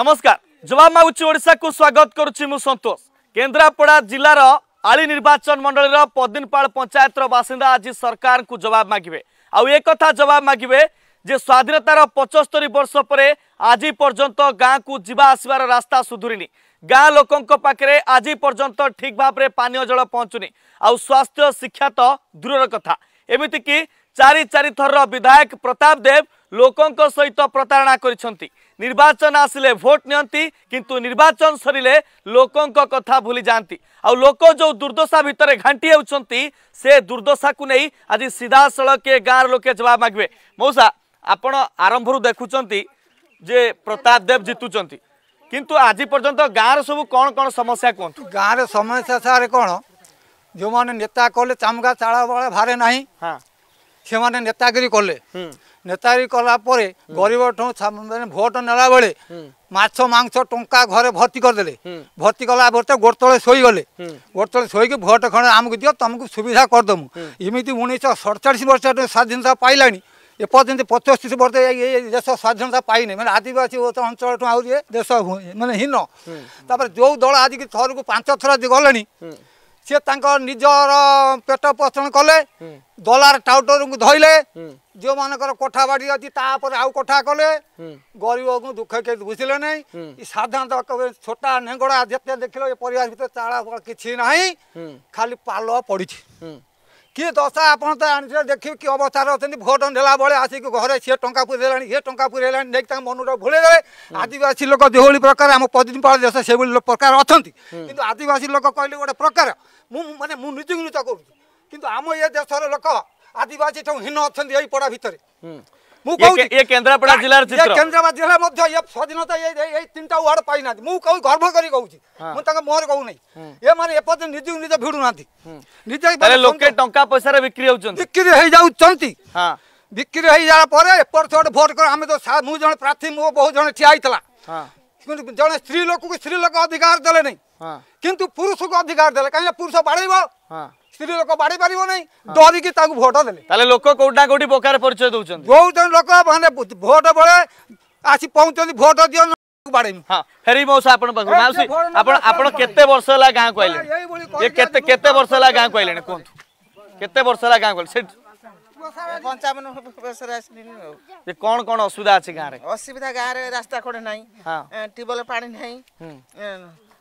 নমস্কার জবামা উচ্চ ওড়শাকু স্বাগত করছি মু সন্তোষ কেন্দ্রাপড়া জেলার আলি নির্বাচন মন্ডলীর পদিনপাল পঞ্চায়েতর বাসিন্দা আজ সরকার জবাব মাগবে আকথা জবাব মাগবে যে স্বাধীনতার পঁচস্তরি বর্ষ পরে আজ পর্যন্ত গাঁকু যা আসবার রাস্তা সুধুরিনি ଗାଁ ଲୋକଙ୍କ ପାଖରେ ଆଜି ପର୍ଯ୍ୟନ୍ତ ଠିକ୍ ଭାବରେ ପାନୀୟ ଜଳ ପହଞ୍ଚୁନି ଆଉ ସ୍ୱାସ୍ଥ୍ୟ ଶିକ୍ଷା ତ ଦୂରର କଥା ଏମିତିକି ଚାରି ଚାରିଥରର ବିଧାୟକ ପ୍ରତାପ ଦେବ ଲୋକଙ୍କ ସହିତ ପ୍ରତାରଣା କରିଛନ୍ତି ନିର୍ବାଚନ ଆସିଲେ ଭୋଟ୍ ନିଅନ୍ତି କିନ୍ତୁ ନିର୍ବାଚନ ସରିଲେ ଲୋକଙ୍କ କଥା ଭୁଲି ଯାଆନ୍ତି ଆଉ ଲୋକ ଯେଉଁ ଦୁର୍ଦ୍ଦଶା ଭିତରେ ଘାଣ୍ଟି ହେଉଛନ୍ତି ସେ ଦୁର୍ଦ୍ଦଶାକୁ ନେଇ ଆଜି ସିଧାସଳଖ ଗାଁର ଲୋକେ ଜବାବ ମାଗିବେ ମଉସା ଆପଣ ଆରମ୍ଭରୁ ଦେଖୁଛନ୍ତି ଯେ ପ୍ରତାପ ଦେବ ଜିତୁଛନ୍ତି କିନ୍ତୁ ଆଜି ପର୍ଯ୍ୟନ୍ତ ଗାଁର ସବୁ କ'ଣ କ'ଣ ସମସ୍ୟା କୁହନ୍ତୁ ଗାଁର ସମସ୍ୟା ସାର୍ କ'ଣ ଯେଉଁମାନେ ନେତା କଲେ ଚାମୁକା ଚାଳ ବଳ ଭାରେ ନାହିଁ ସେମାନେ ନେତାଗିରି କଲେ ନେତାଗିରି କଲା ପରେ ଗରିବଠୁ ଭୋଟ ନେଲାବେଳେ ମାଛ ମାଂସ ଟଙ୍କା ଘରେ ଭର୍ତ୍ତି କରିଦେଲେ ଭର୍ତ୍ତି କଲା ପରେ ଗୋଡ଼ତଳେ ଶୋଇଗଲେ ଗୋଡ଼ତଳେ ଶୋଇକି ଭୋଟ ଖଣ୍ଡେ ଆମକୁ ଦିଅ ତୁମକୁ ସୁବିଧା କରିଦେବୁ ଏମିତି ଉଣେଇଶହ ସଡ଼ଚାଳିଶ ବର୍ଷଠୁ ସ୍ୱାଧୀନତା ପାଇଲାଣି ଏପର୍ଯ୍ୟନ୍ତ ପଚସ୍ତିରିଶ ବର୍ଷ ଏ ଦେଶ ସ୍ୱାଧୀନତା ପାଇନି ମାନେ ଆଦିବାସୀ ଅଞ୍ଚଳଠୁ ଆହୁରି ଦେଶ ମାନେ ହୀନ ତାପରେ ଯେଉଁ ଦଳ ଆଜିକି ଥରକୁ ପାଞ୍ଚ ଥର ଗଲେଣି সে তাঙ্ক নিজর পেট পোষণ কলে দলার টাউটরଙ୍କୁ ধরলে ଯେଉଁମାନଙ୍କର କୋଠା ବାଡ଼ି ଅଛି ତାପରେ ଆଉ କୋଠା କଲେ ଗରିବଙ୍କୁ ଦୁଃଖ କେହି ବୁଝିଲେ ନାହିଁ ସାଧାରଣତଃ ଛୋଟା ନେଙ୍ଗଡ଼ା ଯେତେ ଦେଖିଲେ ଏ ପରିବାର ଭିତରେ ଚାଳ କିଛି ନାହିଁ ଖାଲି ପାଲ ପଡ଼ିଛି কি দଶା ଆପଣ ତ ଆଣିଥିଲେ ଦେଖିବେ କି ଅବସ୍ଥାରେ ଅଛନ୍ତି ଭୋଟ ନେଲା ବେଳେ ଆସିକି ଘରେ ସିଏ ଟଙ୍କା ପୁରେଇଲାଣି ଇଏ ଟଙ୍କା ପୁରେଇଲାଣି ନେଇକି ତାଙ୍କ ମନଟା ଭୁଲେଇ ଦେବେ ଆଦିବାସୀ ଲୋକ ଯେଉଁଭଳି ପ୍ରକାର ଆମ ପଦ୍ମୀପାଳ ଦେଶ ସେଭଳି ପ୍ରକାର ଅଛନ୍ତି କିନ୍ତୁ ଆଦିବାସୀ ଲୋକ କହିଲେ ଗୋଟେ ପ୍ରକାର ମୁଁ ମାନେ ମୁଁ ନିଜକୁ ନିଜ କରୁଛି କିନ୍ତୁ ଆମ ଏ ଦେଶର ଲୋକ ଆଦିବାସୀଠୁ ହୀନ ଅଛନ୍ତି ଏଇ ପଡ଼ା ଭିତରେ ମୁଁ କହୁଛି ଏ କେନ୍ଦ୍ରାପଡ଼ା ଜିଲ୍ଲାର ଚିତ୍ର କେନ୍ଦ୍ରାପଡ଼ା ଜିଲ୍ଲା ମଧ୍ୟ ଏ ସ୍ୱାଧୀନତା ଏଇ ତିନିଟା ୱାର୍ଡ ପାଇନାହାନ୍ତି ମୁଁ କହୁ ଗର୍ବ କରି କହୁଛି ମୁଁ ତାଙ୍କ ମୁହଁରେ କହୁନାହିଁ ଏମାନେ ଏପର୍ଯ୍ୟନ୍ତ ନିଜକୁ ନିଜ ଭିଡୁନାହାନ୍ତି ନିଜେ ଲୋକେ ଟଙ୍କା ପଇସାରେ ବିକ୍ରି ହେଉଛନ୍ତି ବିକ୍ରି ହେଇଯାଉଛନ୍ତି ବିକ୍ରି ହେଇଗଲା ପରେ ଏପଟ ସେପଟ ଭୋଟ କର ଆମେ ତ ମୁଁ ଜଣେ ପ୍ରାର୍ଥୀ ମୋ ବହୁ ଜଣେ ଠିଆ ହେଇଥିଲା କିନ୍ତୁ ଜଣେ ସ୍ତ୍ରୀ ଲୋକକୁ ସ୍ତ୍ରୀ ଲୋକ ଅଧିକାର ଦେଲେ ନାହିଁ କିନ୍ତୁ ପୁରୁଷକୁ ଅଧିକାର ଦେଲେ କାହିଁକି ପୁରୁଷ ବାଡ଼େଇବ ସ୍ତ୍ରୀ ଲୋକ ବାଢି ପାରିବନି ଡରିକି ତାଙ୍କୁ ଭୋଟ ଦେଲେ ତାହେଲେ ଲୋକ କୋଉଠି ନା କୋଉଠି ବୋକାର ପରିଚୟ ଦଉଛନ୍ତି ଦଉଛନ୍ତି ଲୋକ ମାନେ ଭୋଟ ବେଳେ ଆସି ପହଞ୍ଚନ୍ତି ଭୋଟ ଦିଅ ବାଡ଼େଇମି ହଁ ଫେରିବି ମଉସା ଆପଣଙ୍କ ପାଖକୁ ମାଉସୀ ଆପଣ ଆପଣ କେତେ ବର୍ଷ ହେଲା ଗାଁକୁ ଆଇଲେଣି ଏ କେତେ କେତେ ବର୍ଷ ହେଲା ଗାଁକୁ ଆଇଲେଣି କୁହନ୍ତୁ କେତେ ବର୍ଷ ହେଲା ଗାଁକୁ ଆଇଲେ ସେଠି ପଞ୍ଚାବନ ବର୍ଷରେ ଆସିଲିଣି ଆଉ କ'ଣ କ'ଣ ଅସୁବିଧା ଅଛି ଗାଁରେ ଅସୁବିଧା ଗାଁରେ ରାସ୍ତା ଖୋଡ଼େ ନାହିଁ ଟ୍ୟୁବୱେଲ୍ ପାଣି ନାହିଁ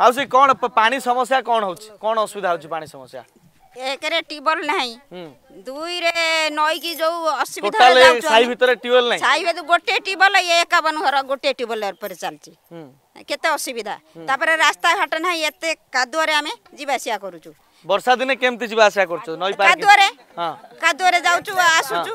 ମାଉସୀ କ'ଣ ପାଣି ସମସ୍ୟା କ'ଣ ହେଉଛି କ'ଣ ଅସୁବିଧା ହେଉଛି ପାଣି ସମସ୍ୟା ଏକରେ ଟ୍ୟୁବଲ ନାହିଁ ଦୁଇରେ ନଈକି ଯୋଉ ଅସୁବିଧା ସାହି ଭିତରେ ଟ୍ୟୁବଲ ନାହିଁ ସାହି ଭିତରେ ଗୋଟେ ଟ୍ୟୁବଲ ଏକାବନ ଘର ଗୋଟେ ଟ୍ୟୁବଲ ଉପରେ ଚାଲିଛି କେତେ ଅସୁବିଧା ତାପରେ ରାସ୍ତାଘାଟ ନାହିଁ ଏତେ କାଦୁଅରେ ଆମେ ଯିବା ଆସିବା କରୁଛୁ ବର୍ଷା ଦିନେ କେମିତି ଯିବା ଆସିବା କରୁଛୁ ନଈ କାଦୁଅରେ କାଦୁଅରେ ଯାଉଛୁ ଆସୁଛୁ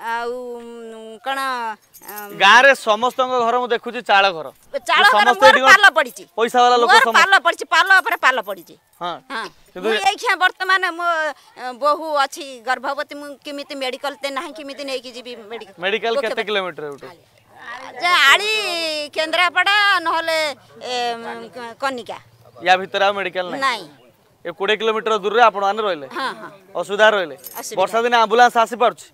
आऊ कना गा रे समस्त घर म देखु छि चाडा घर समस्त घर मा पालो बहु अछि गर्भवती किमिति मेडिकल त नै किमिति नै कि जेबी मेडिकल मेडिकल कति किलोमिटर उठो जा आली केंद्रापडा कनिका ଏ କୋଡ଼ିଏ କିଲୋମିଟର ଦୂରରେ ଆପଣମାନେ ରହିଲେ ଅସୁବିଧା ରହିଲେ ବର୍ଷା ଦିନେ ଆମ୍ବୁଲାନ୍ସ ଆସିପାରୁଛି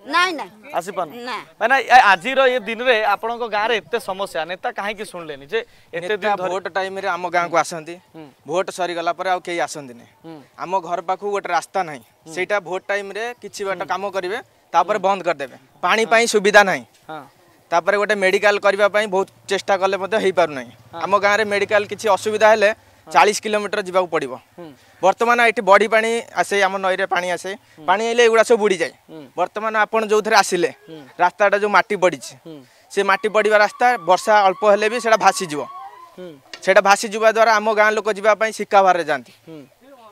ଆସିପାରୁନି ମାନେ ଆଜିର ଏ ଦିନରେ ଆପଣଙ୍କ ଗାଁରେ ଏତେ ସମସ୍ୟା ନେତା କାହିଁକି ଶୁଣିଲେନି ଯେ ଏତେ ଭୋଟ ଟାଇମରେ ଆମ ଗାଁକୁ ଆସନ୍ତି ଭୋଟ ସରିଗଲା ପରେ ଆଉ କେହି ଆସନ୍ତିନି ଆମ ଘର ପାଖକୁ ଗୋଟେ ରାସ୍ତା ନାହିଁ ସେଇଟା ଭୋଟ ଟାଇମରେ କିଛି ବାଟ କାମ କରିବେ ତାପରେ ବନ୍ଦ କରିଦେବେ ପାଣି ପାଇଁ ସୁବିଧା ନାହିଁ ତାପରେ ଗୋଟେ ମେଡିକାଲ କରିବା ପାଇଁ ବହୁତ ଚେଷ୍ଟା କଲେ ମଧ୍ୟ ହେଇପାରୁନାହିଁ ଆମ ଗାଁରେ ମେଡିକାଲ କିଛି ଅସୁବିଧା ହେଲେ ଚାଳିଶ କିଲୋମିଟର ଯିବାକୁ ପଡ଼ିବ ବର୍ତ୍ତମାନ ଏଠି ବଢ଼ି ପାଣି ଆସେ ଆମ ନଈରେ ପାଣି ଆସେ ପାଣି ଆଇଲେ ଏଗୁଡ଼ା ସବୁ ବୁଡ଼ିଯାଏ ବର୍ତ୍ତମାନ ଆପଣ ଯେଉଁଥିରେ ଆସିଲେ ରାସ୍ତାଟା ଯେଉଁ ମାଟି ପଡ଼ିଛି ସେ ମାଟି ପଡ଼ିବା ରାସ୍ତା ବର୍ଷା ଅଳ୍ପ ହେଲେ ବି ସେଇଟା ଭାସିଯିବ ସେଇଟା ଭାସିଯିବା ଦ୍ୱାରା ଆମ ଗାଁ ଲୋକ ଯିବା ପାଇଁ ଶିକାଭାରରେ ଯାଆନ୍ତି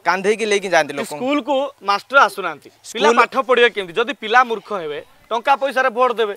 କାନ୍ଧେଇକି ନେଇକି ଯାଆନ୍ତି ଲୋକ ସ୍କୁଲକୁ ମାଷ୍ଟର ଆସୁନାହାନ୍ତି ପିଲା ପାଠ ପଢ଼ିବେ କେମିତି ଯଦି ପିଲା ମୂର୍ଖ ହେବେ ଟଙ୍କା ପଇସାରେ ଭୋଟ ଦେବେ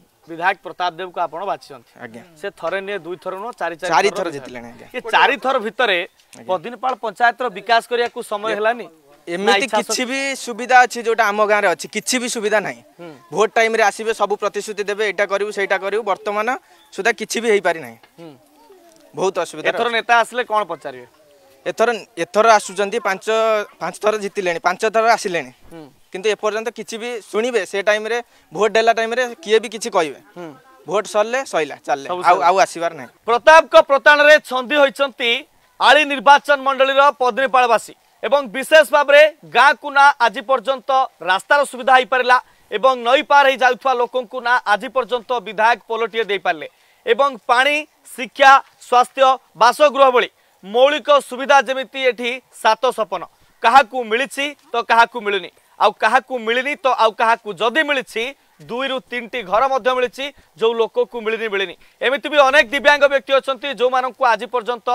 বিধায়ক প্রতাপ দেব আপনার বাছিছন্তি সে থরে নিয়ে দুই থর নু চারি চারি থর জিতিলেন এ চারি থর ভিতরে পদিনপাল পঞ্চায়েতর বিকাশ করিয়াকু সময় হেলানি এমনি কিছু বি সুবিধা আছে যেটা আম গাঁরে আছে কিছু বি সুবিধা নাই ভোট টাইম রে আসবে সব প্রতিশ্রুতি দেবে এটা করিবু সেইটা করিবু বর্তমান সুদা কিছু বি হই পারি নাই বহুত অসুবিধা এথর নেতা আসলে কোন পচারিবে এথর এথর আসুচন্তি পাঁচ পাঁচ থর জিতিলেনি পাঁচ থর আসিলেনি কিন্তু এপর্যন্ত কিছু বি শুণবে সে টাইমে ভোট দেলা টাইমে কিয়ে বি কিছু কইবে ভোট সরলে সইলা চালে আউ আউ আসিবার নাই প্রতাপ প্রতাপক প্রতাণরে ছন্দি হইছন্তি আলি নির্বাচন মন্ডলীর পদ্মীপাড়বাসী এবং বিশেষ ভাবে গাঁকু না আজি পর্যন্ত রাস্তার সুবিধা হইপারা এবং নই পার হয়ে যাওয়া লোক না আজি পর্যন্ত বিধায়ক পোলটিয়ে দিয়ে এবং পানি শিক্ষা স্বাস্থ্য বাসগৃহ ভি মৌলিক সুবিধা যেমি এটি সাত সপন কাহকু মিছি তো কাহকু মিলুনি ଆଉ କାହାକୁ ମିଳିନି ତ ଆଉ କାହାକୁ ଯଦି ମିଳିଛି ଦୁଇରୁ ତିନିଟି ଘର ମଧ୍ୟ ମିଳିଛି ଯେଉଁ ଲୋକକୁ ମିଳିନି ମିଳିନି ଏମିତି ବି ଅନେକ ଦିବ୍ୟାଙ୍ଗ ବ୍ୟକ୍ତି ଅଛନ୍ତି ଯେଉଁମାନଙ୍କୁ ଆଜି ପର୍ଯ୍ୟନ୍ତ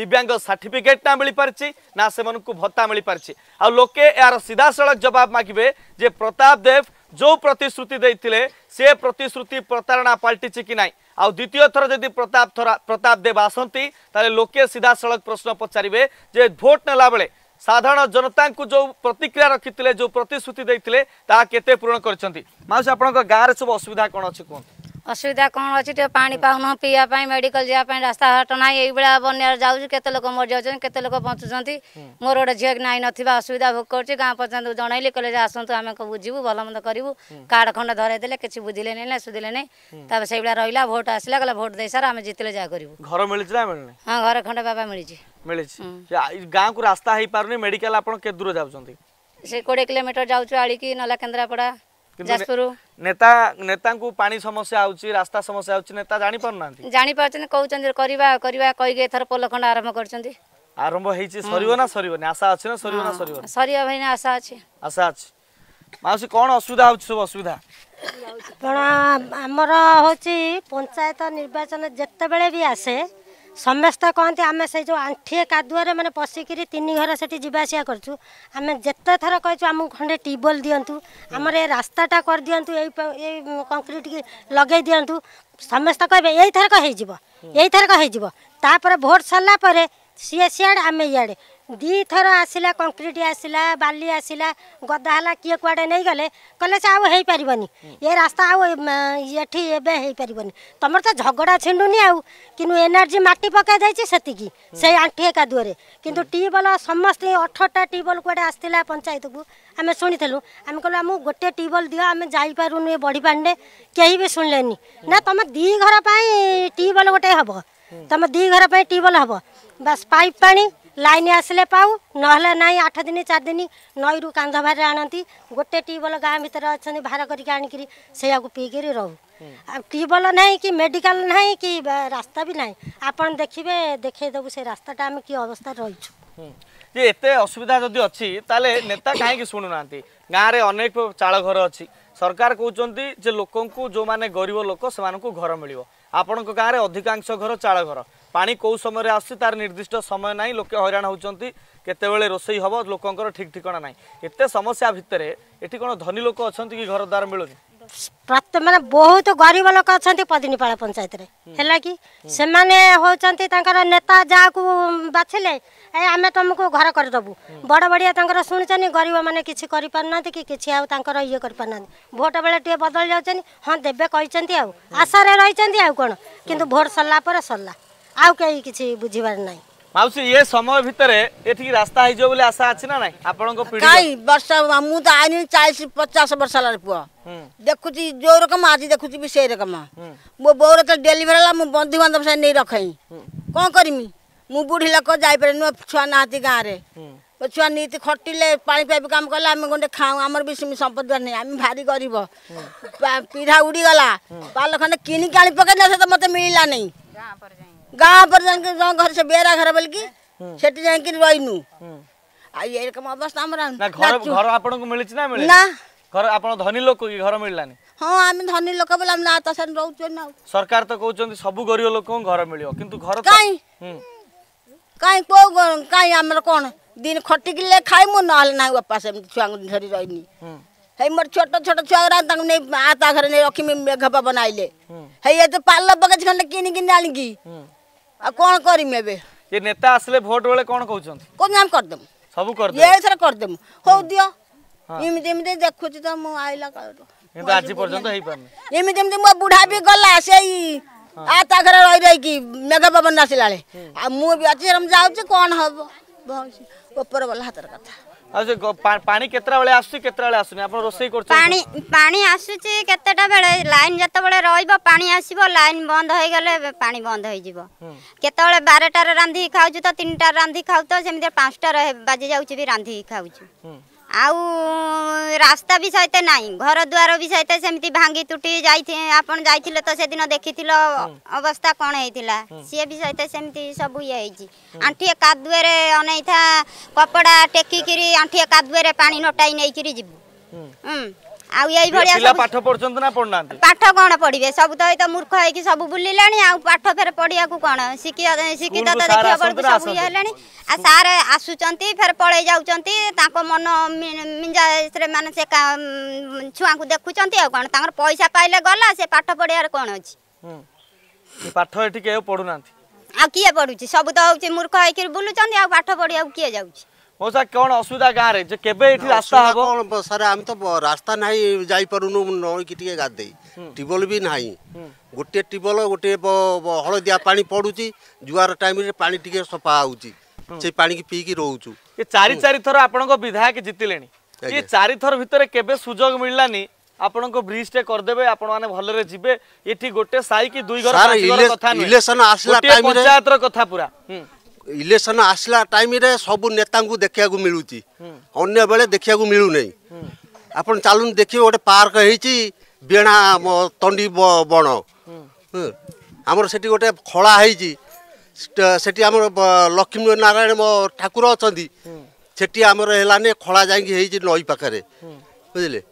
ଦିବ୍ୟାଙ୍ଗ ସାର୍ଟିଫିକେଟ୍ ନା ମିଳିପାରିଛି ନା ସେମାନଙ୍କୁ ଭତ୍ତା ମିଳିପାରିଛି ଆଉ ଲୋକେ ଏହାର ସିଧାସଳଖ ଜବାବ ମାଗିବେ ଯେ ପ୍ରତାପ ଦେବ ଯେଉଁ ପ୍ରତିଶ୍ରୁତି ଦେଇଥିଲେ ସେ ପ୍ରତିଶ୍ରୁତି ପ୍ରତାରଣା ପାଲଟିଛି କି ନାହିଁ ଆଉ ଦ୍ୱିତୀୟ ଥର ଯଦି ପ୍ରତାପ ପ୍ରତାପ ଦେବ ଆସନ୍ତି ତାହେଲେ ଲୋକେ ସିଧାସଳଖ ପ୍ରଶ୍ନ ପଚାରିବେ ଯେ ଭୋଟ୍ ନେଲାବେଳେ ସାଧାରଣ ଜନତାଙ୍କୁ ଯେଉଁ ପ୍ରତିକ୍ରିୟା ରଖିଥିଲେ ଯେଉଁ ପ୍ରତିଶ୍ରୁତି ଦେଇଥିଲେ ତାହା କେତେ ପୂରଣ କରିଛନ୍ତି ମାଉସୀ ଆପଣଙ୍କ ଗାଁରେ ସବୁ ଅସୁବିଧା କ'ଣ ଅଛି କୁହନ୍ତୁ ଅସୁବିଧା କ'ଣ ଅଛି ଟିକେ ପାଣି ପାଉନ ପିଇବା ପାଇଁ ମେଡିକାଲ ଯିବା ପାଇଁ ରାସ୍ତାଘାଟ ନାହିଁ ଏଇଭଳିଆ ବନ୍ୟାରେ ଯାଉଛି କେତେ ଲୋକ ମରିଯାଉଛନ୍ତି କେତେ ଲୋକ ବଞ୍ଚୁଛନ୍ତି ମୋର ଗୋଟେ ଝିଅ ନାହିଁ ନଥିବା ଅସୁବିଧା ଭୋଗ କରୁଛି ଗାଁ ପଞ୍ଚାୟତକୁ ଜଣାଇଲି କହିଲେ ଯେ ଆସନ୍ତୁ ଆମେ ବୁଝିବୁ ଭଲ ମନ୍ଦ କରିବୁ କାର୍ଡ ଖଣ୍ଡେ ଧରେଇ ଦେଲେ କିଛି ବୁଝିଲେ ନାହିଁ ନା ଶୁଧିଲେ ନାହିଁ ତାପରେ ସେଇଭଳିଆ ରହିଲା ଭୋଟ ଆସିଲା କହିଲା ଭୋଟ ଦେଇ ସାରା ଆମେ ଜିତିଲେ ଯାହା କରିବୁ ଘର ମିଳିଛି ନା ମିଳିନି ହଁ ଘର ଖଣ୍ଡେ ବାବା ମିଳିଛି ମିଳିଛି ଗାଁକୁ ରାସ୍ତା ହେଇପାରୁନି ମେଡିକାଲ ଆପଣ କେତେ ଦୂର ଯାଉଛନ୍ତି ସେ କୋଡ଼ିଏ କିଲୋମିଟର ଯାଉଛୁ ଆଳିକି ନଲା କେନ୍ଦ୍ରାପଡ଼ା ନେତା ନେତାଙ୍କୁ ପାଣି ସମସ୍ୟା ହଉଛି ରାସ୍ତା ସମସ୍ୟା ହଉଛି ନେତା ଜାଣିପାରୁନାହାନ୍ତି ଜାଣିପାରୁଛନ୍ତି କହୁଛନ୍ତି କରିବା କରିବା କହିକି ଏଥର ପୋଲ ଖଣ୍ଡ ଆରମ୍ଭ କରିଛନ୍ତି ଆରମ୍ଭ ହେଇଛି ସରିବ ନା ସରିବନି ଆଶା ଅଛି ନା ସରିବ ନା ସରିବ ସରିବ ଭାଇ ଆଶା ଅଛି ଆଶା ଅଛି ମାଉସୀ କଣ ଅସୁବିଧା ହଉଛି ସବୁ ଅସୁବିଧା ଆମର ହଉଛି ପଞ୍ଚାୟତ ନିର୍ବାଚନ ଯେତେବେଳେ ବି ଆସେ ସମସ୍ତେ କହନ୍ତି ଆମେ ସେଇ ଯେଉଁ ଆଣ୍ଠିଏ କାଦୁଅରେ ମାନେ ପଶିକିରି ତିନି ଘର ସେଠି ଯିବା ଆସିବା କରୁଛୁ ଆମେ ଯେତେଥର କହିଛୁ ଆମକୁ ଖଣ୍ଡେ ଟ୍ୟୁବ୍ୱେଲ୍ ଦିଅନ୍ତୁ ଆମର ଏ ରାସ୍ତାଟା କରିଦିଅନ୍ତୁ ଏଇ ଏଇ କଂକ୍ରିଟ୍କି ଲଗେଇ ଦିଅନ୍ତୁ ସମସ୍ତେ କହିବେ ଏଇଥରକ ହେଇଯିବ ଏଇଥରକ ହେଇଯିବ ତାପରେ ଭୋଟ୍ ସରିଲା ପରେ सिए सिआड आमे दी दुईथर आसला कंक्रीट आसला बा आसला गदा कि कुडे नै कहिले चाहिँ आउँदा आउँ एपारि त झगडा छिडु नि आउनु एनआरजी माटी पकेसी सही आँठु एकादुएर कि ट्युबवेल्ल पंचायत को ट्युब्वेल्ल कुरा पञ्चायतको अब शुनि गए ट्युबवेल्ल दियो आमे जाइप बढी पार्ने केही बि शुण न तम दुई दी घर गए तुबल हे बास पाणी लाइन आसे पाऊ नहले नै आठ दिन चार दिन नैरू कान्ध भारे आण गेट ट्युबल गाँ भन्छ भारकि आया पिकिरह्युबल नै कि मेडिकल नै कि रास्ता नै आपि देखिदेबु रामे के अवस्था रहे असुविधा जति अस्ति तेता काहीँक शुना गाँडे अनेक चाड घर अलिक सरकार कि लोके गरुब लोक घर मियो आपणको गाँडेर अधिकांश घर चाड घर ପାଣି କେଉଁ ସମୟରେ ଆସୁଛି ତାର ନିର୍ଦ୍ଦିଷ୍ଟ ସମୟ ନାହିଁ ଲୋକେ ହଇରାଣ ହେଉଛନ୍ତି କେତେବେଳେ ରୋଷେଇ ହେବ ଲୋକଙ୍କର ଠିକ୍ ଠିକଣା ନାହିଁ ଏତେ ସମସ୍ୟା ଭିତରେ ଏଠି କ'ଣ ଧନୀ ଲୋକ ଅଛନ୍ତି କି ଘର ଦ୍ୱାରା ମିଳୁନି ମାନେ ବହୁତ ଗରିବ ଲୋକ ଅଛନ୍ତି ପଦିନୀପାଳ ପଞ୍ଚାୟତରେ ହେଲା କି ସେମାନେ ହେଉଛନ୍ତି ତାଙ୍କର ନେତା ଯାହାକୁ ବାଛିଲେ ଆମେ ତୁମକୁ ଘର କରିଦେବୁ ବଡ଼ ବଡ଼ିଆ ତାଙ୍କର ଶୁଣୁଛନ୍ତି ଗରିବମାନେ କିଛି କରିପାରୁନାହାନ୍ତି କି କିଛି ଆଉ ତାଙ୍କର ଇଏ କରିପାରୁନାହାନ୍ତି ଭୋଟ ବେଳେ ଟିକେ ବଦଳି ଯାଉଛନ୍ତି ହଁ ଦେବେ କହିଛନ୍ତି ଆଉ ଆଶାରେ ରହିଛନ୍ତି ଆଉ କ'ଣ କିନ୍ତୁ ଭୋଟ ସରିଲା ପରେ ସରିଲା ଆଉ କେହି କିଛି ବୁଝିବାର ନାହିଁ ମାଉସୀ ଏ ସମୟ ଭିତରେ ଏଠିକି ରାସ୍ତା ହେଇଯିବ ବୋଲି ଆଶା ଅଛି ନା ନାଇଁ ଆପଣଙ୍କ ପିଢ଼ି କାଇଁ ବର୍ଷ ମୁଁ ତ ଆଇନି ଚାଳିଶ ପଚାଶ ବର୍ଷ ହେଲାଣି ପୁଅ ଦେଖୁଛି ଯୋଉ ରକମ ଆଜି ଦେଖୁଛି ବି ସେଇ ରକମ ମୋ ବୋଉର ତ ଡେଲିଭରି ହେଲା ମୁଁ ବନ୍ଧୁବାନ୍ଧବ ସାଙ୍ଗେ ନେଇ ରଖେଇ କ'ଣ କରିମି ମୁଁ ବୁଢ଼ୀ ଲୋକ ଯାଇପାରେନି ମୋ ଛୁଆ ନାହାନ୍ତି ଗାଁରେ ମୋ ଛୁଆ ନିତି ଖଟିଲେ ପାଣି ପାଇପ୍ କାମ କଲେ ଆମେ ଗୋଟେ ଖାଉ ଆମର ବି ସେମିତି ସମ୍ପତ୍ତି ନାହିଁ ଆମେ ଭାରି ଗରିବ ପିଢ଼ା ଉଡ଼ିଗଲା ପାଲ ଖଣ୍ଡେ କିଣିକି ଆଣି ପକେଇଲେ ସେ ତ ମୋତେ ମିଳିଲା ନାହିଁ गाँव पर जन के घर से बेरा घर बल्कि सेठी जाए कि रहीनु आ ये रकम अवस्था हमरा ना घर घर आपन को मिलि ना मिलि ना घर आपन धनी लोक को घर मिललानी हां आमी धनी लोक बोला ना त सन रहउ छ ना सरकार त कहउ छन सब गरीब लोक को घर मिलियो किंतु घर काई काई को काई हमर कोन दिन खटी के ले खाई मु ना वापस हम छुआ धरी रहनी हे मोर छोट छोट छुआ रा तंग ने आता घर ने रखी में बनाइले हे ये तो पाल बगज खंड किन किन डालगी ଆଉ କ'ଣ କରିମି ଏବେ ଏ ନେତା ଆସିଲେ ଭୋଟ ବେଳେ କ'ଣ କହୁଛନ୍ତି କହୁଛନ୍ତି ଆମେ କରିଦେମୁ ସବୁ କରିଦେମୁ ଏଥର କରିଦେମୁ ହଉ ଦିଅ ଏମିତି ଏମିତି ଦେଖୁଛି ତ ମୁଁ ଆଇଲା କାଳରୁ କିନ୍ତୁ ଆଜି ପର୍ଯ୍ୟନ୍ତ ହେଇପାରୁନି ଏମିତି ଏମିତି ମୋ ବୁଢ଼ା ବି ଗଲା ସେଇ ଆ ତା ଘରେ ରହି ରହିକି ମେଘ ପବନ ଆସିଲା ବେଳେ ଆଉ ମୁଁ ବି ଅଛି ଯାଉଛି କ'ଣ ହବ ଉପର ଗଲା ହାତର କଥା আচ্ছা পানি কেতটা বেলে আসুচি কেতটা বেলে আসুনি আপন রোসেই করছেন পানি পানি আসুচি কেতটা বেলে লাইন যেতবেলে রইব পানি আসিব লাইন বন্ধ হই গলে পানি বন্ধ হই যিব কেতবেলে 12টার রান্ধি খাউচু তো 3টার রান্ধি খাউ তো সেমিতে 5টার বাজে যাউচি বি রান্ধি খাউচু ଆଉ ରାସ୍ତା ବି ସହିତ ନାହିଁ ଘର ଦ୍ୱାର ବି ସହିତ ସେମିତି ଭାଙ୍ଗି ତୁଟି ଯାଇଥି ଆପଣ ଯାଇଥିଲେ ତ ସେଦିନ ଦେଖିଥିଲ ଅବସ୍ଥା କ'ଣ ହେଇଥିଲା ସିଏ ବି ସହିତ ସେମିତି ସବୁ ଇଏ ହେଇଛି ଆଣ୍ଠିଏ କାଦୁଅରେ ଅନେଇଥା କପଡ଼ା ଟେକିକିରି ଆଣ୍ଠିଏ କାଦୁଅରେ ପାଣି ନଟାଇ ନେଇକିରି ଯିବୁ ଆଉ ଏଇ ଭଳିଆ ପିଲା ପାଠ ପଢୁଛନ୍ତି ନା ପଢୁନାହାନ୍ତି ପାଠ କ'ଣ ପଢିବେ ସବୁ ତ ଏଇ ତ ମୂର୍ଖ ହେଇକି ସବୁ ବୁଲିଲେଣି ଆଉ ପାଠ ଫେରେ ପଢିବାକୁ କ'ଣ ଶିକ୍ଷିତ ଶିକ୍ଷିତ ତ ଦେଖିବା ବେଳକୁ ସବୁ ଇଏ ହେଲେଣି ଆଉ ସାର ଆସୁଛନ୍ତି ଫେରେ ପଳେଇ ଯାଉଛନ୍ତି ତାଙ୍କ ମନ ମିଞ୍ଜାସରେ ମାନେ ସେ ଛୁଆଙ୍କୁ ଦେଖୁଛନ୍ତି ଆଉ କ'ଣ ତାଙ୍କର ପଇସା ପାଇଲେ ଗଲା ସେ ପାଠ ପଢିବାରେ କ'ଣ ଅଛି ପାଠ ଏଠି କେହି ପଢୁନାହାନ୍ତି ଆଉ କିଏ ପଢୁଛି ସବୁ ତ ହେଉଛି ମୂର୍ଖ ହେଇକି ବୁଲୁଛନ୍ତି ଆଉ ପାଠ ପଢିବାକୁ କିଏ ଯାଉଛି ହଉ ସାର୍ କ'ଣ ଅସୁବିଧା ଗାଁରେ ଯେ କେବେ ଏଠି ରାସ୍ତା ହେବ କ'ଣ ସାର୍ ଆମେ ତ ରାସ୍ତା ନାହିଁ ଯାଇପାରୁନୁ ନଈକି ଟିକେ ଗାଧେଇ ଟ୍ୟୁବଲ୍ ବି ନାହିଁ ଗୋଟିଏ ଟ୍ୟୁବଲ୍ ଗୋଟିଏ ହଳଦିଆ ପାଣି ପଡ଼ୁଛି ଜୁଆର ଟାଇମ୍ରେ ପାଣି ଟିକେ ସଫା ହେଉଛି ସେଇ ପାଣିକି ପିଇକି ରହୁଛୁ ଏ ଚାରି ଚାରି ଥର ଆପଣଙ୍କ ବିଧାୟକ ଜିତିଲେଣି ଏ ଚାରି ଥର ଭିତରେ କେବେ ସୁଯୋଗ ମିଳିଲାନି ଆପଣଙ୍କ ବ୍ରିଜଟେ କରିଦେବେ ଆପଣମାନେ ଭଲରେ ଯିବେ ଏଠି ଗୋଟେ ସାହି କି ଦୁଇ ଘର ଇଲେକ୍ସନ ଆସିଲା ପଞ୍ଚାୟତର କଥା ପୁରା इलेक्सन आसला टाइम सब नेता देखाको मिच्छु अन्य बेला देखाना आपे पर्किन्छ बेणा तंडी बण आम खाइस लक्ष्मी नारायण ठाकुर अनि सठी आमे खा जाइक है नै पाख्या बुझ्ने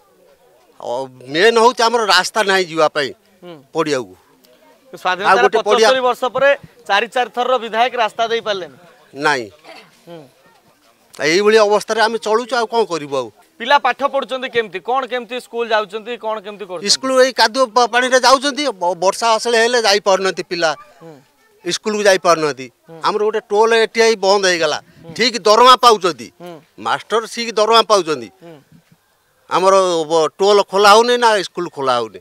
मेन हौ चाहिँ आम रास्ता पढिया ସ୍ୱାଧୀନତାର ପଚସ୍ତରୀ ବର୍ଷ ପରେ ଚାରି ଚାରି ଥରର ବିଧାୟକ ରାସ୍ତା ଦେଇପାରିଲେନି ନାଇଁ এইভাবে অবস্থায় আমি চলুছু আর কম করবু আউ পিলা পাঠ পড়ুছেন কেমতি কোন কেমতি স্কুল যাচ্ছেন কোন কেমতি করছেন স্কুল এই কাদুଅ পানিরে যাচ্ছেন বর্ষা আসলে হেলে যাই পারনতি পিলা স্কুল কু যাই পারনতি আমার গোটে টোল এটিআই বন্ধ হয়ে গলা ঠিক দরমা পাউছন্তি মাস্টার ঠিক দরমা পাউছন্তি আমার টোল খোলা হউনি না স্কুল খোলা হউনি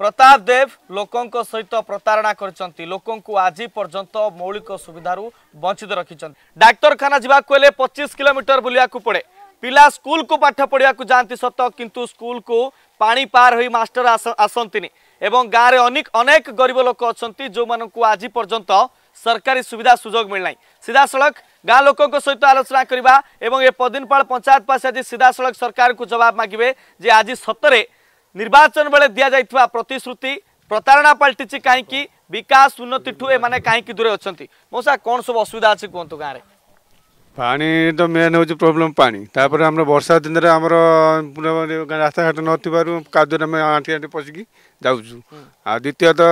প্রতাপ দেব লোকঙ্ সহিত প্রতারণা করছেন লোকঙ্কু আজি পর্যন্ত মৌলিক সুবিধার বঞ্চিত রাখিছেন ডাক্তারখানা যা হলে পঁচিশ কিলোমিটর বুলিয়াকু পড়ে পিলা স্কুলকু পাঠ পড়িয়াকু যাতে সত কিন্তু স্কুলকু পানি পার হয়ে মাস্টার আসন্তিনি এবং গাঁরে অনেক অনেক গরিব লোক অনেক যে আজি পর্যন্ত সরকারি সুবিধা সুযোগ মিলনা সিধাসলখ ଗାଁ ଲୋକଙ୍କ ସହିତ ଆଲୋଚନା କରିବା ଏବଂ ଏ ପଦିନପାଳ ପଞ୍ଚାୟତ ପାଖେ ଆଜି ସିଧାସଳଖ ସରକାରଙ୍କୁ ଜବାବ ମାଗିବେ ଯେ ଆଜି ସତରେ निर्वाचन बेले दि जा प्रतिश्रुति प्रतारणा पलटि कहीं विकास उन्नति ठू एम कहीं दूरे अच्छा मौसा कौन सब असुविधा अच्छे कहते गाँव में पानी तो मेन हूँ प्रोब्लम पानी तापर आम बर्षा दिन में आम रास्ता घाट नाद आंटी आंटी पशिक जाऊँ आ द्वितीय तो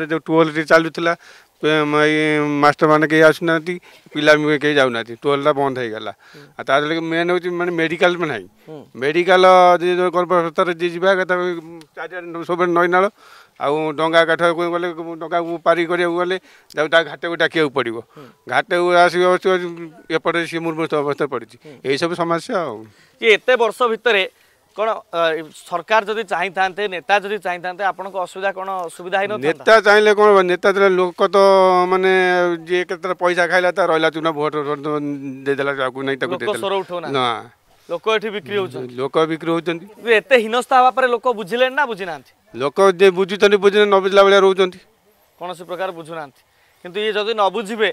ये जो टूल चलूला ମାଷ୍ଟରମାନେ କେହି ଆସୁନାହାନ୍ତି ପିଲାମାନେ କେହି ଯାଉନାହାନ୍ତି ଟୁଏଲ୍ଭଟା ବନ୍ଦ ହେଇଗଲା ଆଉ ତା ଦେହରେ ମେନ୍ ହେଉଛି ମାନେ ମେଡ଼ିକାଲ ନାହିଁ ମେଡ଼ିକାଲ ଯିଏ କର୍ମସଂସ୍ଥାରେ ଯିଏ ଯିବା କଥା ଚାରିଆଡ଼େ ସବୁବେଳେ ନଈନାଳ ଆଉ ଡଙ୍ଗା କାଠ ଗଲେ ଡଙ୍ଗାକୁ ପାରି କରିବାକୁ ଗଲେ ତାକୁ ତା ଘାଟକୁ ଡାକିବାକୁ ପଡ଼ିବ ଘାଟକୁ ଆସିବା ଏପଟେ ସିଏ ମୁର୍ମୁସ୍ଥ ଅବସ୍ଥା ପଡ଼ିଛି ଏହିସବୁ ସମସ୍ୟା ଆଉ ଏତେ ବର୍ଷ ଭିତରେ क सरकार जुन चाहिँ नेता जुन चाहिँ आपुविधा कसुविधा नेता चाहिँ नेता लोक तिम्रो पैसा खाइला चाहिँ लोक बिक्री हौ बिक्री हौ हिँनस्था लोक बुझि बुझिना लोक बुझु बुझ न कसै प्रकार बुझु कि यदि नबुझे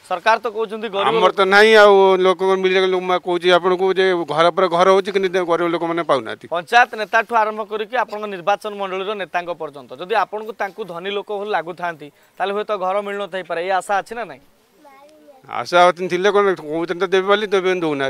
सरकार तो कहते आमर तो ना लोक कौन आपको घर पर घर हो गरीब लोक मैंने पाना पंचायत नेता ठू आरंभ करके मंडल नेता पर्यटन जदि आपको धनी लोक लगू था हूँ तो घर मिल नई पारे ये आशा अच्छी ना ना आशा थी कौन कौन देवे बोली देवे दौना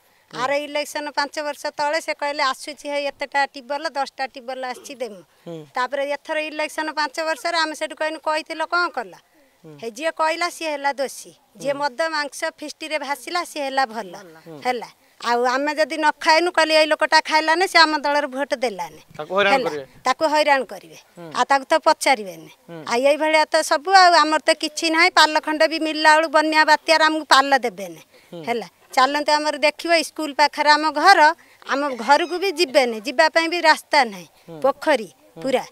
ଆର ଇଲେକ୍ସନ ପାଞ୍ଚ ବର୍ଷ ତଳେ ସେ କହିଲେ ଆସୁଛି ହେ ଏତେଟା ଟ୍ୟୁବଲ୍ ଦଶଟା ଟ୍ୟୁବଲ୍ ଆସିଛି ଦେମୁ ତାପରେ ଏଥର ଇଲେକ୍ସନ ପାଞ୍ଚ ବର୍ଷରେ ଆମେ ସେଠୁ କହିନୁ କହିଥିଲ କ'ଣ କଲା ହେ ଯିଏ କହିଲା ସିଏ ହେଲା ଦୋଷୀ ଯିଏ ମଦ ମାଂସ ଫିଷ୍ଟିରେ ଭାସିଲା ସିଏ ହେଲା ଭଲ ହେଲା ଆଉ ଆମେ ଯଦି ନ ଖାଇନୁ କହିଲେ ଏଇ ଲୋକଟା ଖାଇଲାନି ସେ ଆମ ଦଳର ଭୋଟ ଦେଲାନି ହେଲା ତାକୁ ହଇରାଣ କରିବେ ଆଉ ତାକୁ ତ ପଚାରିବେନି ଆଉ ଏଇଭଳିଆ ତ ସବୁ ଆଉ ଆମର ତ କିଛି ନାହିଁ ପାଲ ଖଣ୍ଡ ବି ମିଳିଲା ବେଳୁ ବନ୍ୟା ବାତ୍ୟାରେ ଆମକୁ ପାଲ ଦେବେନି ହେଲା ଚାଲନ୍ତୁ ଆମର ଦେଖିବ ସ୍କୁଲ ପାଖରେ ଆମ ଘର ଆମ ଘରକୁ ବି ଯିବେନି ଯିବା ପାଇଁ ବି ରାସ୍ତା ନାହିଁ ପୋଖରୀ ପୁରା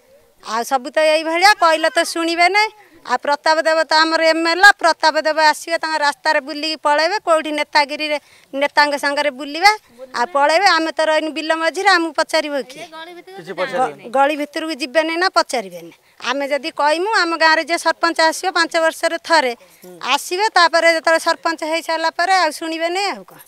ଆଉ ସବୁ ତ ଏଇଭଳିଆ କହିଲେ ତ ଶୁଣିବେ ନାହିଁ ଆଉ ପ୍ରତାପ ଦେବ ତ ଆମର ଏମ୍ ଏଲ୍ ପ୍ରତାପ ଦେବ ଆସିବେ ତାଙ୍କ ରାସ୍ତାରେ ବୁଲିକି ପଳେଇବେ କେଉଁଠି ନେତାଗିରିରେ ନେତାଙ୍କ ସାଙ୍ଗରେ ବୁଲିବା ଆଉ ପଳେଇବେ ଆମେ ତ ରହିନୁ ବିଲ ମଝିରେ ଆମକୁ ପଚାରିବ କି ଗଳି ଭିତରକୁ ଯିବେନି ନା ପଚାରିବେନି ଆମେ ଯଦି କହିମୁ ଆମ ଗାଁରେ ଯିଏ ସରପଞ୍ଚ ଆସିବ ପାଞ୍ଚ ବର୍ଷରେ ଥରେ ଆସିବେ ତାପରେ ଯେତେବେଳେ ସରପଞ୍ଚ ହେଇସାରିଲା ପରେ ଆଉ ଶୁଣିବେନି ଆଉ କ'ଣ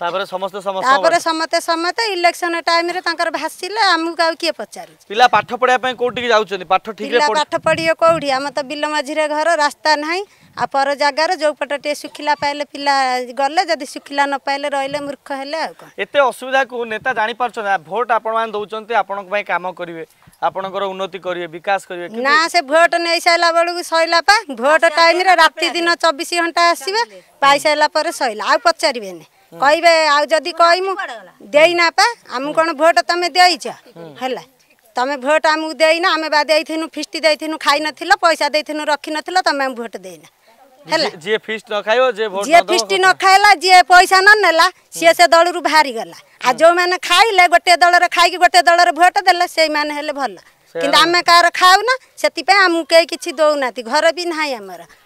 তারপরে সমস্ত সমস্ত তারপরে সমতে সমতে ইলেকশন টাইমরে তাঙ্কর ভাসিলে আমুক আউ কি পচারু পিলা পাঠ পড়া পাই কোটিকে যাউছনি পাঠ ঠিকরে পিলা পাঠ পড়িয়ে কোউড়ি আমা তো বিল মাঝিরে ঘর রাস্তা নাই আর পর জায়গার যোপট টিকে শুখিলা পাইলে পিলা গলে যদি শুখিলা ন পাইলে রইলে মূর্খ হলে আউ এতে অসুবিধা কু নেতা জানি পারছ না ভোট আপন মানে দউছন্তি আপনক পাই কাম করিবে ଆପଣଙ୍କର ଉନ୍ନତି କରିବେ ବିକାଶ କରିବେ ନା ସେ ଭୋଟ ନେଇ ସାରିଲା ବେଳକୁ ସଇଲା ପା ଭୋଟ ଟାଇମରେ ରାତି ଦିନ ଚବିଶ ଘଣ୍ଟା ଆସିବେ ପାଇସାରିଲା ପରେ ସଇଲା ଆଉ ପଚାରିବେନି କହିବେ ଆଉ ଯଦି କହିମୁ ଦେଇନାପା ଆମକୁ କ'ଣ ଭୋଟ ତମେ ଦେଇଛ ହେଲା ତମେ ଭୋଟ ଆମକୁ ଦେଇନ ଆମେ ବା ଦେଇଥିନୁ ଫିଷ୍ଟ ଦେଇଥିନୁ ଖାଇନଥିଲ ପଇସା ଦେଇଥିନୁ ରଖିନଥିଲ ତମେ ଆମକୁ ଭୋଟ ଦେଇନା ହେଲା ଯିଏ ଫିଷ୍ଟ ନ ଖାଇବ ଯିଏ ଫିଷ୍ଟ ନ ଖାଇଲା ଯିଏ ପଇସା ନ ନେଲା ସିଏ ସେ ଦଳରୁ ବାହାରିଗଲା ଆଉ ଯେଉଁମାନେ ଖାଇଲେ ଗୋଟିଏ ଦଳରେ ଖାଇକି ଗୋଟିଏ ଦଳରେ ଭୋଟ ଦେଲେ ସେଇମାନେ ହେଲେ ଭଲ କିନ୍ତୁ ଆମେ କାହାର ଖାଉନା ସେଥିପାଇଁ ଆମକୁ କେହି କିଛି ଦେଉନାହାନ୍ତି ଘର ବି ନାହିଁ ଆମର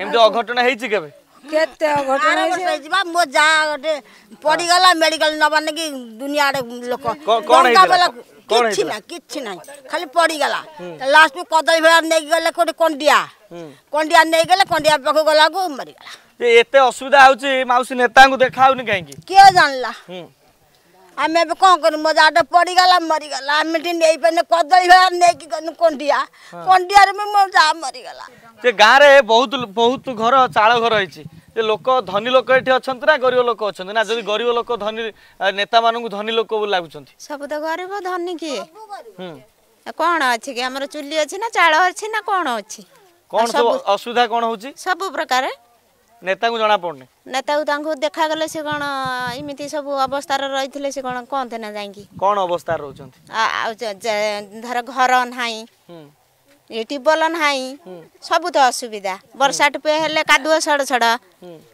এমনি অঘটন হয়েছে কেবে কেতে অঘটন হয়েছে যা মো যা গটে পড়ি গলা মেডিকেল নবা নাকি দুনিয়া আড়ে লোক কোন হইছে কিচ্ছি না কিচ্ছি নাই খালি পড়ি গলা লাস্ট কু কদল ভেড়া নেই গলে কোটে কন্ডিয়া কন্ডিয়া নেই গলে কন্ডিয়া পাখ গলা গু মরি গলা এতে অসুবিধা হচ্ছে মাউসী নেতাঙ্কু দেখা হউনি কাইকি কে জানলা হুম ଆମେ ଏବେ କ'ଣ କରିବୁ ମୋ ଜାଗାଟା ପଡ଼ିଗଲା ମରିଗଲା ଆମେ ଏଠି ନେଇପାରିନେ କଦଳୀ ଭଳିଆ ନେଇକି ଗଲୁ କଣ୍ଡିଆ କଣ୍ଡିଆରେ ବି ମୋ ଯା ମରିଗଲା যে ଗାଁରେ ବହୁତ ବହୁତ ଘର ଚାଳ ଘର ହେଇଛି ଯେ ଲୋକ ଧନୀ ଲୋକ ଏଠି ଅଛନ୍ତି ନା ଗରିବ ଲୋକ ଅଛନ୍ତି ନା ଯଦି ଗରିବ ଲୋକ ଧନୀ ନେତାମାନଙ୍କୁ ଧନୀ ଲୋକ ବୋଲି ଲାଗୁଛନ୍ତି ସବୁ ତ ଗରିବ ଧନୀ କିଏ କ'ଣ ଅଛି କି ଆମର ଚୁଲି ଅଛି ନା ଚାଳ ଅଛି ନା କ'ଣ ଅଛି କ'ଣ ସବୁ ଅସୁବିଧା କ'ଣ ହେଉଛି ସବୁ ପ୍ରକାର ନେତାଙ୍କୁ ଜଣା ପଡ଼ୁନି ନେତାକୁ ତାଙ୍କୁ ଦେଖାଗଲେ ସେ କ'ଣ ଏମିତି ସବୁ ଅବସ୍ଥାରେ ରହିଥିଲେ ସେ କ'ଣ କହନ୍ତେ ନା ଯାଇକି କ'ଣ ଅବସ୍ଥାରେ ରହୁଛନ୍ତି ଆଉ ଧର ଘର ନାହିଁ ଟ୍ୟୁବୱେଲ ନାହିଁ ସବୁ ତ ଅସୁବିଧା ବର୍ଷା ଟୁପେ ହେଲେ କାଦୁଅ ଛଡ଼ ଛଡ଼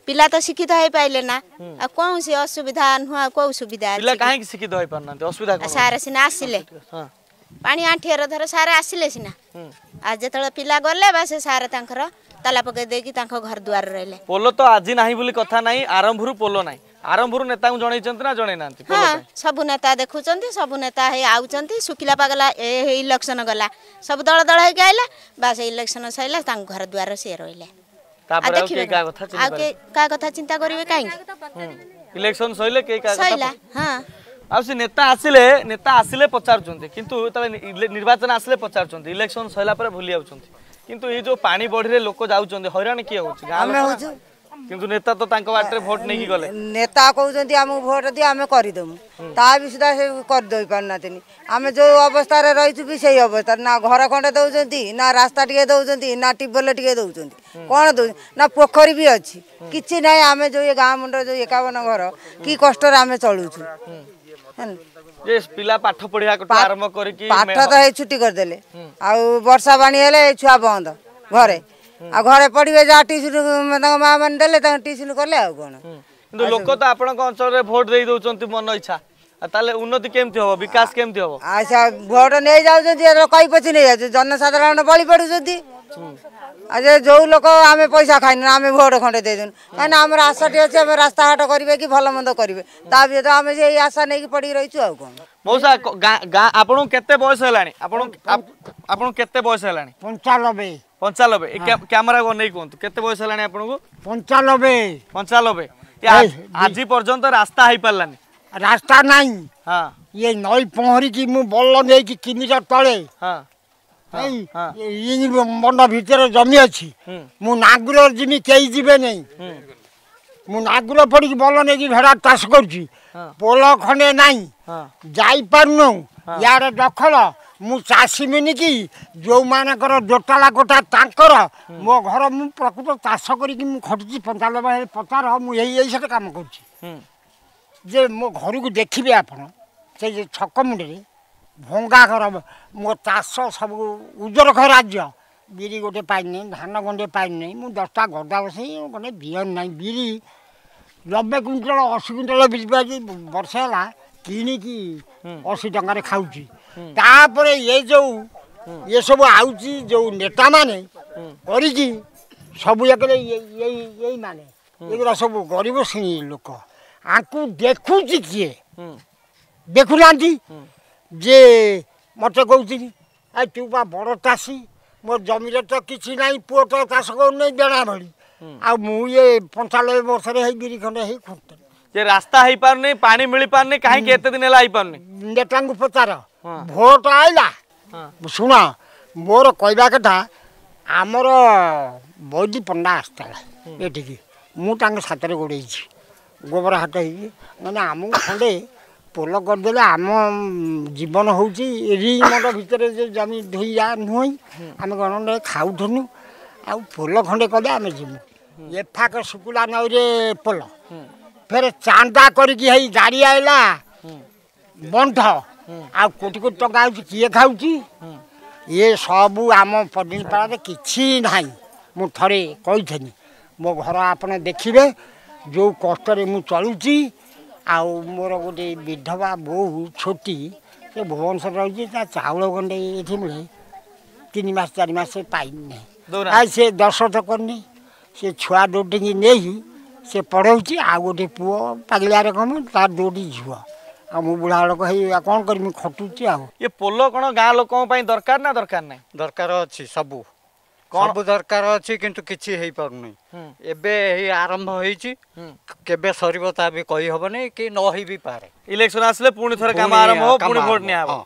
ପିଲା ତ ଶିକ୍ଷିତ ହେଇପାରିଲେ ନା ଆଉ କୌଣସି ଅସୁବିଧା ନୁହଁ ଆଉ କୋଉ ସୁବିଧା କାହିଁକି ଶିକ୍ଷିତ ହେଇପାରୁନାହାନ୍ତି ଅସୁବିଧା ସାର୍ ସିନା ଆସିଲେ ପାଣି ଆଣ୍ଠିଆର ଧର ସାର୍ ଆସିଲେ ସିନା ଆଉ ଯେତେବେଳେ ପିଲା ଗଲେ ବା ସେ ସାର୍ ତାଙ୍କର ତାଲା ପକେଇ ଦେଇକି ତାଙ୍କ ଘର ଦୁଆର ରହିଲେ ପୋଲ ତ ଆଜି ନାହିଁ ବୋଲି କଥା ନାହିଁ ଆରମ୍ଭରୁ ପୋଲ ନାହିଁ आरामburu नेता उ जणै चन्दना हाँ, नांति सब नेता देखु चन्द सब नेता हे सुखिला पागला ए गला सब दळ दळ हे कैला बस इलेक्सन सइला तां घर द्वारै से रोइले आ के किंतु पर भुली किंतु जो पानी बढी रे কিন্তু নেতা তো তাঙ্ক ବାଟରେ ଭୋଟ ନେଇକି ଗଲେ ନେତା କହୁଛନ୍ତି ଆମକୁ ଭୋଟ ଦିଅ ଆମେ କରିଦେବୁ ତା ବି ସୁଦ୍ଧା ସେ କରିଦେଇ ପାରୁନାହାନ୍ତିନି ଆମେ ଯେଉଁ ଅବସ୍ଥାରେ ରହିଛୁ ବି ସେଇ ଅବସ୍ଥାରେ ନା ଘର ଖଣ୍ଡେ ଦେଉଛନ୍ତି ନା ରାସ୍ତା ଟିକେ ଦେଉଛନ୍ତି ନା ଟ୍ୟୁବୱେଲ୍ ଟିକେ ଦେଉଛନ୍ତି କ'ଣ ଦେଉଛନ୍ତି ନା ପୋଖରୀ ବି ଅଛି କିଛି ନାହିଁ ଆମେ ଯେଉଁ ଗାଁ ମୁଣ୍ଡର ଯେଉଁ ଏକାବନ ଘର କି କଷ୍ଟରେ ଆମେ ଚଳୁଛୁ ପିଲା ପାଠ ପଢିବା ଆରମ୍ଭ କରିକି ପାଠ ତ ଏଇ ଛୁଟି କରିଦେଲେ ଆଉ ବର୍ଷା ପାଣି ହେଲେ ଛୁଆ ବନ୍ଦ ଘରେ ଆଉ ଘରେ ପଢିବେ ଯାହା ଟିଉସନ ତାଙ୍କ ମା ମାନେ ଦେଲେ ତାଙ୍କ ଟିଉସନ କଲେ ଆଉ କ'ଣ କିନ୍ତୁ ଲୋକ ତ ଆପଣଙ୍କ ଅଞ୍ଚଳରେ ଭୋଟ ଦେଇ ଦଉଛନ୍ତି ମନ ଇଚ୍ଛା ତାହେଲେ ଉନ୍ନତି କେମିତି ହବ ବିକାଶ କେମିତି ହବ ଆଚ୍ଛା ଭୋଟ ନେଇ ଯାଉଛନ୍ତି କହି ପଛି ନେଇ ଯାଉଛନ୍ତି ଜନସାଧାରଣ ବଳି ପଡୁଛନ୍ତି ଆଉ ଯେ ଯୋଉ ଲୋକ ଆମେ ପଇସା ଖାଇନୁ ଆମେ ଭୋଟ ଖଣ୍ଡେ ଦେଇଦେନୁ କାହିଁକିନା ଆମର ଆଶାଟି ଅଛି ଆମେ ରାସ୍ତାଘାଟ କରିବେ କି ଭଲ ମନ୍ଦ କରିବେ ତା ବ୍ୟତୀତ ଆମେ ସେଇ ଆଶା ନେଇକି ପଡିକି ରହିଛୁ ଆଉ କ'ଣ ମଉସା ଆପଣଙ୍କୁ କେତେ ବୟସ ହେଲାଣି ଆପଣ ଆପଣଙ୍କୁ କେତେ ବୟସ ହେଲାଣି ପଞ୍ଚାନବେ ପଞ୍ଚାନବେ କ୍ୟାମେରା ଅନେଇ କୁହନ୍ତୁ କେତେ ବୟସ ହେଲାଣି ଆପଣଙ୍କୁ ପଞ୍ଚାନବେ ପଞ୍ଚାନବେ ଆଜି ପର୍ଯ୍ୟନ୍ତ ରାସ୍ତା ହେଇପାରିଲାନି ରାସ୍ତା ନାହିଁ ହଁ ଇଏ ନଈ ପହଁରିକି ମୁଁ ବଲ ନେଇକି କିମିଟର ତଳେ ହଁ ମଣ୍ଡ ଭିତରେ ଜମି ଅଛି ମୁଁ ନାଗୁର ଯିମି କେହି ଯିବେ ନାହିଁ ମୁଁ ନାଗୁର ପଡ଼ିକି ବଲ ନେଇକି ଭେଡ଼ା ଚାଷ କରୁଛି ପୋଲ ଖଣ୍ଡେ ନାହିଁ ଯାଇପାରୁନୁ ଇଆଡ଼େ ଦଖଲ ମୁଁ ଚାଷୀମିନି କି ଯେଉଁମାନଙ୍କର ଦୋଟାଲା ଗୋଟା ତାଙ୍କର ମୋ ଘର ମୁଁ ପ୍ରକୃତ ଚାଷ କରିକି ମୁଁ ଖଟୁଛି ପଞ୍ଚାନବେ ପଚାର ମୁଁ ଏଇ ଏଇ ସହିତ କାମ କରୁଛି ଯେ ମୋ ଘରକୁ ଦେଖିବେ ଆପଣ ସେ ଛକ ମୁଣ୍ଡରେ ଭଙ୍ଗା ଘର ମୋ ଚାଷ ସବୁ ଉଜ୍ଜର ଘର ରାଜ୍ୟ ବିରି ଗୋଟେ ପାଇନି ଧାନ ଗଣ୍ଡେ ପାଇନି ମୁଁ ଦଶଟା ଗଦା ବସେଇ ଗୋଟେ ବିହନ ନାହିଁ ବିରି ନବେ କୁଇଣ୍ଟାଲ ଅଶୀ କୁଇଣ୍ଟାଲ ବିରି ବର୍ଷେ ହେଲା କିଣିକି ଅଶୀ ଟଙ୍କାରେ ଖାଉଛି ତାପରେ ଏ ଯେଉଁ ଏସବୁ ଆଉଛି ଯେଉଁ ନେତାମାନେ କରିକି ସବୁ ଏକରେ ଏଇ ମାନେ ଏଗୁଡ଼ା ସବୁ ଗରିବ ଶ୍ରେଣୀ ଲୋକ ଆଙ୍କୁ ଦେଖୁଛି କିଏ ଦେଖୁନାହାନ୍ତି ଯେ ମୋତେ କହୁଛି ଆ ତୁ ବା ବଡ଼ ଚାଷୀ ମୋ ଜମିରେ ତ କିଛି ନାହିଁ ପୁଅ ତ ଚାଷ କରୁନି ବେଣା ଭଳି ଆଉ ମୁଁ ଇଏ ପଞ୍ଚାନବେ ବର୍ଷରେ ହେଇ ବିରି ଖଣ୍ଡେ ହେଇ ଖୁଣ୍ଟିଲି ଯେ ରାସ୍ତା ହେଇପାରୁନି ପାଣି ମିଳିପାରୁନି କାହିଁକି ଏତେ ଦିନ ହେଲା ହେଇପାରୁନି ନେତାଙ୍କୁ ପଚାର ଭୋଟ ଆଇଲା ଶୁଣ ମୋର କହିବା କଥା ଆମର ବୈଦି ପଣ୍ଡା ଆସିଥିଲା ଏଠିକି ମୁଁ ତାଙ୍କ ସାଥିରେ ଗୋଡ଼େଇଛି ଗୋବର ହାତ ହେଇକି ମାନେ ଆମକୁ ଖଣ୍ଡେ ପୋଲ କରିଦେଲେ ଆମ ଜୀବନ ହେଉଛି ରିମଣ୍ଡ ଭିତରେ ଯେଉଁ ଜମି ଧୋଇ ଯା ନୁହେଁ ଆମେ ଗଣରେ ଖାଉଥିଲୁ ଆଉ ପୋଲ ଖଣ୍ଡେ କଲେ ଆମେ ଯିବୁ ଏଫାକ ଶୁକୁଲା ନଈରେ ପୋଲ ଫେରେ ଚାନ୍ଦା କରିକି ହେଇ ଗାଡ଼ି ଆଇଲା ବଣ୍ଠ ଆଉ କୋଟି କୋଟି ଟଙ୍କା ହେଉଛି କିଏ ଖାଉଛି ଇଏ ସବୁ ଆମ ପଡ଼ିପାଳରେ କିଛି ନାହିଁ ମୁଁ ଥରେ କହିଥିଲି ମୋ ଘର ଆପଣ ଦେଖିବେ ଯେଉଁ କଷ୍ଟରେ ମୁଁ ଚଳୁଛି ଆଉ ମୋର ଗୋଟେ ବିଧବା ବୋହୁ ଛୋଟି ସେ ଭୁବନେଶ୍ୱର ରହିଛି ତା ଚାଉଳ ଗଣ୍ଡେ ଏଠି ମିଳେ ତିନି ମାସ ଚାରି ମାସ ପାଇନି ନାହିଁ ଆଉ ସେ ଦର୍ଶକ କରିନି ସେ ଛୁଆ ଡୋଟିକି ନେଇ ସେ ପଢ଼ଉଛି ଆଉ ଗୋଟେ ପୁଅ ପାଗିଲା ରକମ ତାର ଦୁଇଟି ଝୁଅ ଆଉ ମୁଁ ବୁଢ଼ା ଲୋକ ହେଇ କ'ଣ କରିବି ଖଟୁଛି ଆଉ ଏ ପୋଲ କ'ଣ ଗାଁ ଲୋକଙ୍କ ପାଇଁ ଦରକାର ନା ଦରକାର ନାହିଁ ଦରକାର ଅଛି ସବୁ କ'ଣ ଦରକାର ଅଛି କିନ୍ତୁ କିଛି ହେଇପାରୁନି ଏବେ ଏଇ ଆରମ୍ଭ ହେଇଛି କେବେ ସରିବ ତା ବି କହିହବନି କି ନ ହେଇ ବି ପାରେ ଇଲେକ୍ସନ ଆସିଲେ ପୁଣି ଥରେ କାମ ଆରମ୍ଭ ହବ ପୁଣି ଭୋଟ ନିଆହବ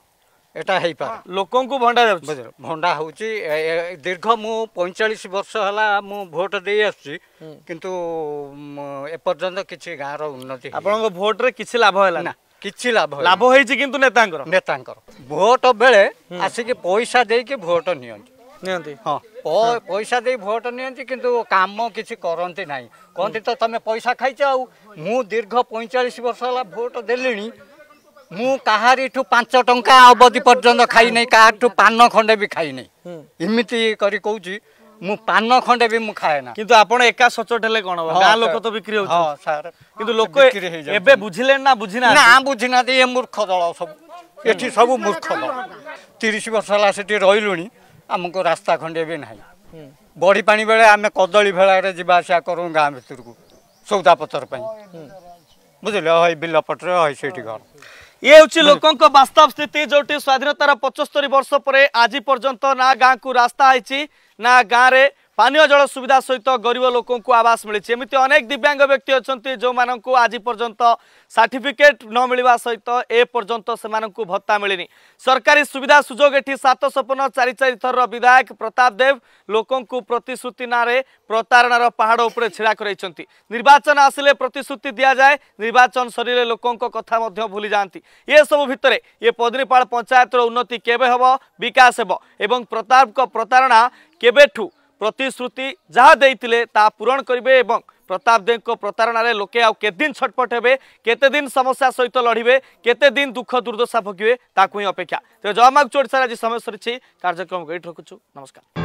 এটা ହେଇପାରେ ଲୋକଙ୍କୁ ଭଣ୍ଡା ଯାଉଛି ଭଣ୍ଡା ହେଉଛି ଦୀର୍ଘ ମୁଁ ପଇଁଚାଳିଶ ବର୍ଷ ହେଲା ମୁଁ ଭୋଟ ଦେଇ ଆସୁଛି କିନ୍ତୁ ଏପର୍ଯ୍ୟନ୍ତ କିଛି ଗାଁର ଉନ୍ନତି ଆପଣଙ୍କ ଭୋଟରେ କିଛି ଲାଭ ହେଲା ନା କିଛି ଲାଭ ଲାଭ ହେଇଛି କିନ୍ତୁ ନେତାଙ୍କର ନେତାଙ୍କର ଭୋଟ ବେଳେ ଆସିକି ପଇସା ଦେଇକି ଭୋଟ ନିଅନ୍ତି ନିଅନ୍ତି ହଁ ପଇସା ଦେଇ ଭୋଟ ନିଅନ୍ତି କିନ୍ତୁ କାମ କିଛି କରନ୍ତି ନାହିଁ କହନ୍ତି ତ ତମେ ପଇସା ଖାଇଛ ଆଉ ମୁଁ ଦୀର୍ଘ ପଇଁଚାଳିଶ ବର୍ଷ ହେଲା ଭୋଟ ଦେଲିଣି ମୁଁ କାହାରିଠୁ ପାଞ୍ଚ ଟଙ୍କା ଅବଧି ପର୍ଯ୍ୟନ୍ତ ଖାଇନାହିଁ କାହାରିଠୁ ପାନ ଖଣ୍ଡେ ବି ଖାଇନାହିଁ ଏମିତି କରି କହୁଛି ମୁଁ ପାନ ଖଣ୍ଡେ ବି ମୁଁ ଖାଏ ନା କିନ୍ତୁ ଆପଣ ଏକା ସଚୋଟ ହେଲେ କ'ଣ ଗାଁ ଲୋକ ତ ବିକ୍ରି ହଉଛି ହଁ ସାର୍ କିନ୍ତୁ ଲୋକ ଏବେ ବୁଝିଲେ ନା ବୁଝିନା ନା ବୁଝିନାହାନ୍ତି ଏ ମୂର୍ଖ ଦଳ ସବୁ ଏଠି ସବୁ ମୂର୍ଖ ଦଳ ତିରିଶ ବର୍ଷ ହେଲା ସେଠି ରହିଲୁଣି ଆମକୁ ରାସ୍ତା ଖଣ୍ଡେ ବି ନାହିଁ ବଢ଼ି ପାଣି ବେଳେ ଆମେ କଦଳୀ ଭେଳାରେ ଯିବା ଆସିବା କରୁ ଗାଁ ଭିତରକୁ ସଉଦାପତ୍ର ପାଇଁ ବୁଝିଲେ ହଇ ବିଲପଟରେ ହଇ ସେଇଠି ଘର ଇଏ ହେଉଛି ଲୋକଙ୍କ ବାସ୍ତବ ସ୍ଥିତି ଯେଉଁଠି ସ୍ୱାଧୀନତାର ପଞ୍ଚସ୍ତରୀ ବର୍ଷ ପରେ ଆଜି ପର୍ଯ୍ୟନ୍ତ ନା ଗାଁକୁ ରାସ୍ତା ହେଇଛି ନା ଗାଁରେ পানীয় জল সুবিধা সহিত গরিব লোক আবাস মিছে এমনি অনেক দিব্যাঙ্গ ব্যক্তি অনেক যে আজ পর্যন্ত সার্টিফিকেট নমিলা সহিত এ পর্যন্ত সে ভত্তা মিলিনি সরকারি সুবিধা সুযোগ এটি সাত সপন চারি চারি থর বিধায়ক প্রতাপ দেব লোক প্রতিশ্রুতি নাঁরে প্রতারণার পাহাড় উপরে ছিড়া করাইছেন নির্বাচন আসলে প্রতিশ্রুতি দিয়া যায় নির্বাচন সরিলে লোক কথা ভুলে যাতে এসব ভিতরে ইয়ে পদ্মীপাড় পঞ্চায়েতর উন্নতি কেবে হব বিকাশ হব এবং প্রতাপক প্রতারণা কেবেঠু ପ୍ରତିଶ୍ରୁତି ଯାହା ଦେଇଥିଲେ ତାହା ପୂରଣ କରିବେ ଏବଂ ପ୍ରତାପ ଦେବଙ୍କ ପ୍ରତାରଣାରେ ଲୋକେ ଆଉ କେତେଦିନ ଛଟପଟ ହେବେ କେତେଦିନ ସମସ୍ୟା ସହିତ ଲଢ଼ିବେ କେତେଦିନ ଦୁଃଖ ଦୁର୍ଦ୍ଦଶା ଭୋଗିବେ ତାକୁ ହିଁ ଅପେକ୍ଷା ତେବେ ଜୟମାଗୁଛୁ ଓଡ଼ିଶାରେ ଆଜି ସମୟ ସରିଛି କାର୍ଯ୍ୟକ୍ରମକୁ ଏଇଠି ରଖୁଛୁ ନମସ୍କାର